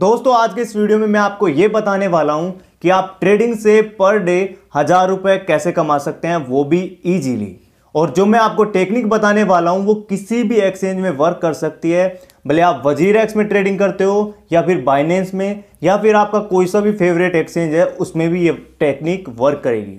दोस्तों आज के इस वीडियो में मैं आपको ये बताने वाला हूं कि आप ट्रेडिंग से पर डे हजार रुपए कैसे कमा सकते हैं वो भी इजीली और जो मैं आपको टेक्निक बताने वाला हूं वो किसी भी एक्सचेंज में वर्क कर सकती है भले आप वजीर एक्स में ट्रेडिंग करते हो या फिर बाइनेंस में या फिर आपका कोई सा भी फेवरेट एक्सचेंज है उसमें भी ये टेक्निक वर्क करेगी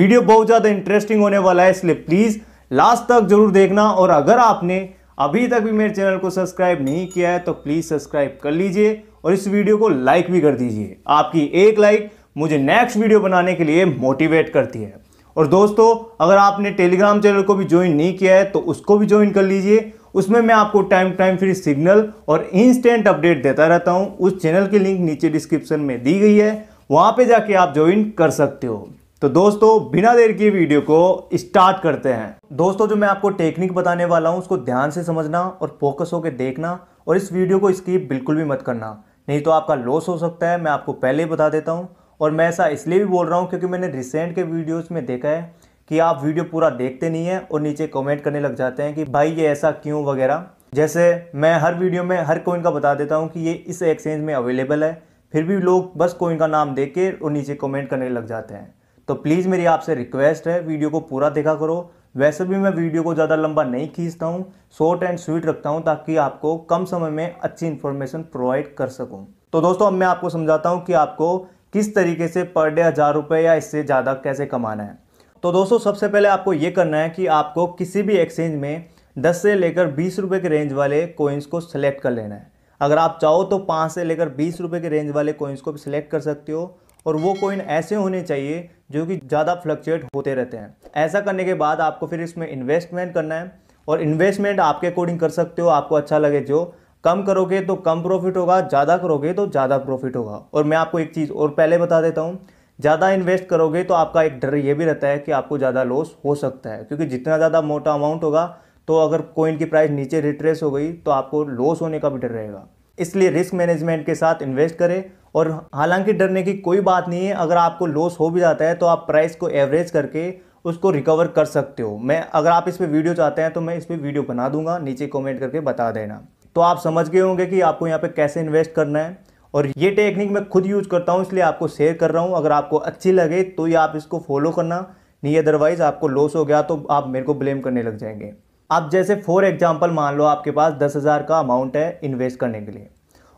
वीडियो बहुत ज़्यादा इंटरेस्टिंग होने वाला है इसलिए प्लीज़ लास्ट तक जरूर देखना और अगर आपने अभी तक भी मेरे चैनल को सब्सक्राइब नहीं किया है तो प्लीज़ सब्सक्राइब कर लीजिए और इस वीडियो को लाइक भी कर दीजिए आपकी एक लाइक मुझे नेक्स्ट वीडियो बनाने के लिए मोटिवेट करती है और दोस्तों अगर आपने टेलीग्राम चैनल को भी ज्वाइन नहीं किया है तो उसको भी ज्वाइन कर लीजिए उसमें मैं आपको टाइम टाइम फिर सिग्नल और इंस्टेंट अपडेट देता रहता हूँ उस चैनल की लिंक नीचे डिस्क्रिप्शन में दी गई है वहाँ पर जाके आप ज्वाइन कर सकते हो तो दोस्तों बिना देर के वीडियो को स्टार्ट करते हैं दोस्तों जो मैं आपको टेक्निक बताने वाला हूँ उसको ध्यान से समझना और फोकस होकर देखना और इस वीडियो को स्किप बिल्कुल भी मत करना नहीं तो आपका लॉस हो सकता है मैं आपको पहले ही बता देता हूँ और मैं ऐसा इसलिए भी बोल रहा हूँ क्योंकि मैंने रिसेंट के वीडियोज़ में देखा है कि आप वीडियो पूरा देखते नहीं हैं और नीचे कमेंट करने लग जाते हैं कि भाई ये ऐसा क्यों वगैरह जैसे मैं हर वीडियो में हर कोइन का बता देता हूँ कि ये इस एक्सचेंज में अवेलेबल है फिर भी लोग बस कोइन का नाम देख के और नीचे कमेंट करने लग जाते हैं तो प्लीज़ मेरी आपसे रिक्वेस्ट है वीडियो को पूरा देखा करो वैसे भी मैं वीडियो को ज़्यादा लंबा नहीं खींचता हूँ शॉर्ट एंड स्वीट रखता हूँ ताकि आपको कम समय में अच्छी इन्फॉर्मेशन प्रोवाइड कर सकूँ तो दोस्तों अब मैं आपको समझाता हूँ कि आपको किस तरीके से पर डे हज़ार रुपये या इससे ज़्यादा कैसे कमाना है तो दोस्तों सबसे पहले आपको ये करना है कि आपको किसी भी एक्सचेंज में दस से लेकर बीस रुपये के रेंज वाले कोइंस को सिलेक्ट कर लेना है अगर आप चाहो तो पाँच से लेकर बीस रुपये के रेंज वाले कोइंस को भी सिलेक्ट कर सकते हो और वो कोइन ऐसे होने चाहिए जो कि ज़्यादा फ्लक्चुएट होते रहते हैं ऐसा करने के बाद आपको फिर इसमें इन्वेस्टमेंट करना है और इन्वेस्टमेंट आपके अकॉर्डिंग कर सकते हो आपको अच्छा लगे जो कम करोगे तो कम प्रॉफिट होगा ज़्यादा करोगे तो ज़्यादा प्रॉफिट होगा और मैं आपको एक चीज़ और पहले बता देता हूँ ज़्यादा इन्वेस्ट करोगे तो आपका एक डर ये भी रहता है कि आपको ज़्यादा लॉस हो सकता है क्योंकि जितना ज़्यादा मोटा अमाउंट होगा तो अगर कोइन की प्राइस नीचे रिट्रेस हो गई तो आपको लॉस होने का भी डर रहेगा इसलिए रिस्क मैनेजमेंट के साथ इन्वेस्ट करें और हालांकि डरने की कोई बात नहीं है अगर आपको लॉस हो भी जाता है तो आप प्राइस को एवरेज करके उसको रिकवर कर सकते हो मैं अगर आप इस पर वीडियो चाहते हैं तो मैं इस पर वीडियो बना दूंगा नीचे कमेंट करके बता देना तो आप समझ गए होंगे कि आपको यहाँ पे कैसे इन्वेस्ट करना है और ये टेक्निक मैं खुद यूज करता हूँ इसलिए आपको शेयर कर रहा हूँ अगर आपको अच्छी लगे तो ये आप इसको फॉलो करना नहीं अदरवाइज़ आपको लॉस हो गया तो आप मेरे को ब्लेम करने लग जाएंगे आप जैसे फॉर एग्जांपल मान लो आपके पास दस हज़ार का अमाउंट है इन्वेस्ट करने के लिए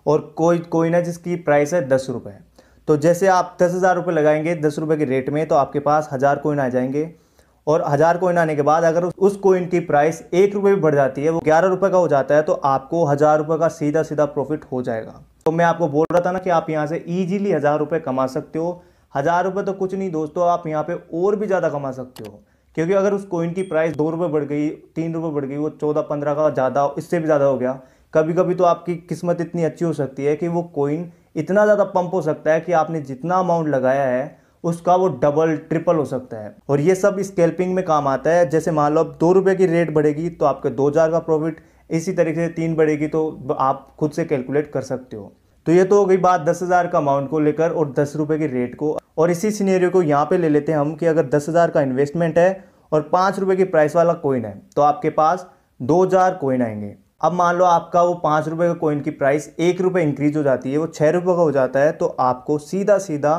और कोई कोई ना जिसकी प्राइस है दस रुपये तो जैसे आप दस हज़ार रुपये लगाएंगे दस रुपये के रेट में तो आपके पास हज़ार कोइन आ जाएंगे और हज़ार कोइन आने के बाद अगर उस कोइन की प्राइस एक रुपये भी बढ़ जाती है वो ग्यारह रुपये का हो जाता है तो आपको हज़ार रुपये का सीधा सीधा प्रॉफिट हो जाएगा तो मैं आपको बोल रहा था ना कि आप यहाँ से ईजिली हज़ार रुपये कमा सकते हो हज़ार रुपये तो कुछ नहीं दोस्तों आप यहाँ पे और भी ज़्यादा कमा सकते हो क्योंकि अगर उस कोइन की प्राइस दो रुपये बढ़ गई तीन रुपये बढ़ गई वो चौदह पंद्रह का ज़्यादा इससे भी ज़्यादा हो गया कभी कभी तो आपकी किस्मत इतनी अच्छी हो सकती है कि वो कोइन इतना ज़्यादा पंप हो सकता है कि आपने जितना अमाउंट लगाया है उसका वो डबल ट्रिपल हो सकता है और ये सब स्केल्पिंग में काम आता है जैसे मान लो अब दो रुपये की रेट बढ़ेगी तो आपके दो हज़ार का प्रॉफिट इसी तरीके से तीन बढ़ेगी तो आप खुद से कैलकुलेट कर सकते हो तो ये तो हो गई बात दस हज़ार का अमाउंट को लेकर और दस रुपये की रेट को और इसी सीनेरियो को यहाँ पे ले लेते हैं हम कि अगर दस हज़ार का इन्वेस्टमेंट है और पाँच रुपये की प्राइस वाला कोइन है तो आपके पास दो हज़ार कोइन आएंगे अब मान लो आपका वो पाँच रुपये का कोइन की प्राइस एक रुपये इंक्रीज हो जाती है वो छः रुपये का हो जाता है तो आपको सीधा सीधा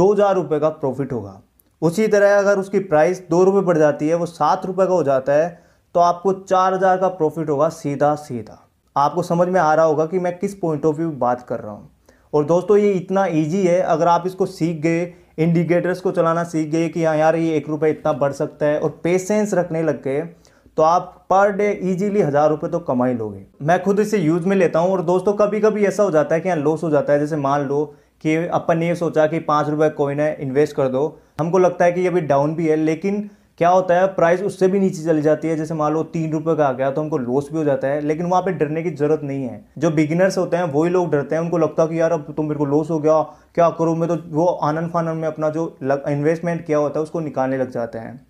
दो हज़ार रुपये का प्रॉफिट होगा उसी तरह अगर उसकी प्राइस दो रुपये बढ़ जाती है वो सात रुपये का हो जाता है तो आपको चार हज़ार का प्रॉफिट होगा सीधा सीधा आपको समझ में आ रहा होगा कि मैं किस पॉइंट ऑफ व्यू बात कर रहा हूँ और दोस्तों ये इतना ईजी है अगर आप इसको सीख गए इंडिकेटर्स को चलाना सीख गए कि हाँ यार ये एक रुपये इतना बढ़ सकता है और पेशेंस रखने लग गए तो आप पर डे इजीली हज़ार रुपये तो कमा ही लोगे मैं खुद इसे यूज़ में लेता हूँ और दोस्तों कभी कभी ऐसा हो जाता है कि यहाँ लॉस हो जाता है जैसे मान लो कि अपन ने सोचा कि पाँच रुपये कोइन है इन्वेस्ट कर दो हमको लगता है कि ये अभी डाउन भी है लेकिन क्या होता है प्राइस उससे भी नीचे चली जाती है जैसे मान लो तीन रुपये का आ गया तो हमको लॉस भी हो जाता है लेकिन वहाँ पे डरने की जरूरत नहीं है जो बिगिनर्स होते हैं वही लोग डरते हैं उनको लगता है कि यार अब तुम मेरे को लॉस हो गया क्या करूँ मैं तो वो आनंद फानंद में अपना जो इन्वेस्टमेंट किया होता है उसको निकालने लग जाते हैं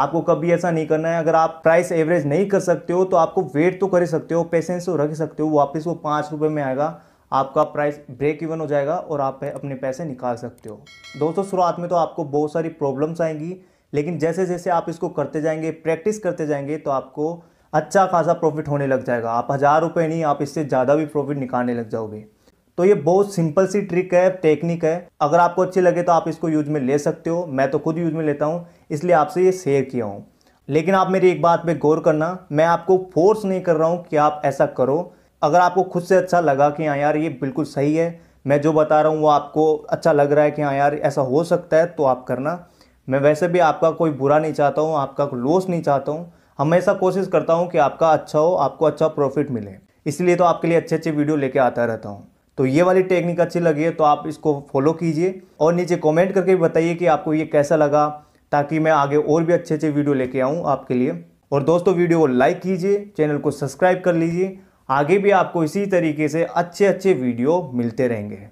आपको कभी ऐसा नहीं करना है अगर आप प्राइस एवरेज नहीं कर सकते हो तो आपको वेट तो कर सकते हो पेशेंस तो रख सकते हो वापस वो पाँच रुपये में आएगा आपका प्राइस ब्रेक इवन हो जाएगा और आप अपने पैसे निकाल सकते हो दोस्तों शुरुआत में तो आपको बहुत सारी प्रॉब्लम्स आएंगी लेकिन जैसे जैसे आप इसको करते जाएंगे प्रैक्टिस करते जाएंगे तो आपको अच्छा खासा प्रॉफिट होने लग जाएगा आप हज़ार रुपये नहीं आप इससे ज़्यादा भी प्रॉफिट निकालने लग जाओगे तो ये बहुत सिंपल सी ट्रिक है टेक्निक है अगर आपको अच्छी लगे तो आप इसको यूज में ले सकते हो मैं तो खुद यूज में लेता हूँ इसलिए आपसे ये शेयर किया हूँ लेकिन आप मेरी एक बात पे गौर करना मैं आपको फोर्स नहीं कर रहा हूँ कि आप ऐसा करो अगर आपको खुद से अच्छा लगा कि हाँ यार ये बिल्कुल सही है मैं जो बता रहा हूँ वो आपको अच्छा लग रहा है कि हाँ यार ऐसा हो सकता है तो आप करना मैं वैसे भी आपका कोई बुरा नहीं चाहता हूँ आपका लॉस नहीं चाहता हूँ हमेशा कोशिश करता हूँ कि आपका अच्छा हो आपको अच्छा प्रॉफिट मिले इसलिए तो आपके लिए अच्छे अच्छे वीडियो लेके आता रहता हूँ तो ये वाली टेक्निक अच्छी लगी है तो आप इसको फॉलो कीजिए और नीचे कमेंट करके बताइए कि आपको ये कैसा लगा ताकि मैं आगे और भी अच्छे अच्छे वीडियो लेके आऊँ आपके लिए और दोस्तों वीडियो को लाइक कीजिए चैनल को सब्सक्राइब कर लीजिए आगे भी आपको इसी तरीके से अच्छे अच्छे वीडियो मिलते रहेंगे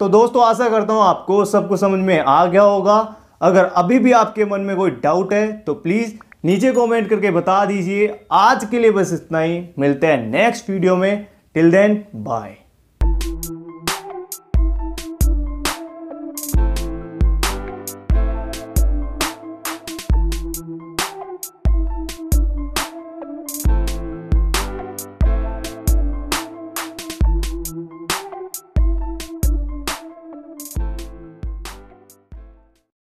तो दोस्तों आशा करता हूँ आपको सब कुछ समझ में आ गया होगा अगर अभी भी आपके मन में कोई डाउट है तो प्लीज़ नीचे कमेंट करके बता दीजिए आज के लिए बस इतना ही मिलते हैं नेक्स्ट वीडियो में टिल देन बाय